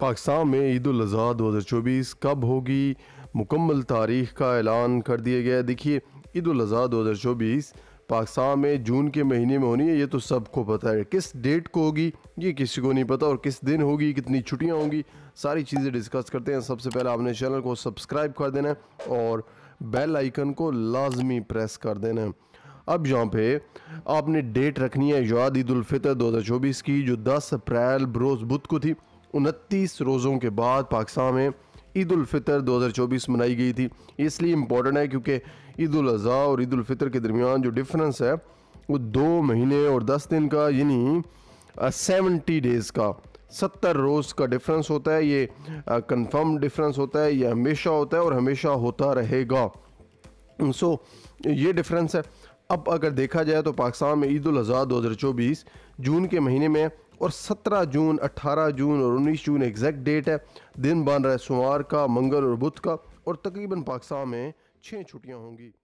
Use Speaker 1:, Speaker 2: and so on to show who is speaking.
Speaker 1: पाकिस्तान में ईद अजी दो हज़ार चौबीस कब होगी मुकम्मल तारीख का ऐलान कर दिया गया देखिए ईद अजी दो हज़ार चौबीस पाकिस्तान में जून के महीने में होनी है ये तो सबको पता है किस डेट को होगी ये किसी को नहीं पता और किस दिन होगी कितनी छुट्टियाँ होंगी सारी चीज़ें डिस्कस करते हैं सबसे पहले आपने चैनल को सब्सक्राइब कर देना है और बेल आइकन को लाजमी प्रेस कर देना है अब यहाँ पे आपने डेट रखनी है याद दो हज़ार चौबीस की जो दस अप्रैल बरोज़ बुध को थी उनतीस रोज़ों के बाद पाकिस्तान में ईद फितर 2024 मनाई गई थी इसलिए इम्पोर्टेंट है क्योंकि ईद अज़ी और ईद फितर के दरमियान जो डिफरेंस है वो दो महीने और दस दिन का यानी सेवेंटी डेज़ का सत्तर रोज़ का डिफरेंस होता है ये कन्फर्म डिफरेंस होता है ये हमेशा होता है और हमेशा होता रहेगा सो so, ये डिफरेंस है अब अगर देखा जाए तो पाकिस्तान में ईद अजी दो हज़ार चौबीस जून के महीने में और 17 जून 18 जून और 19 जून एग्जैक्ट डेट है दिन बन रहा है सोमवार का मंगल और बुध का और तकरीबन पाकिस्तान में छः छुट्टियाँ होंगी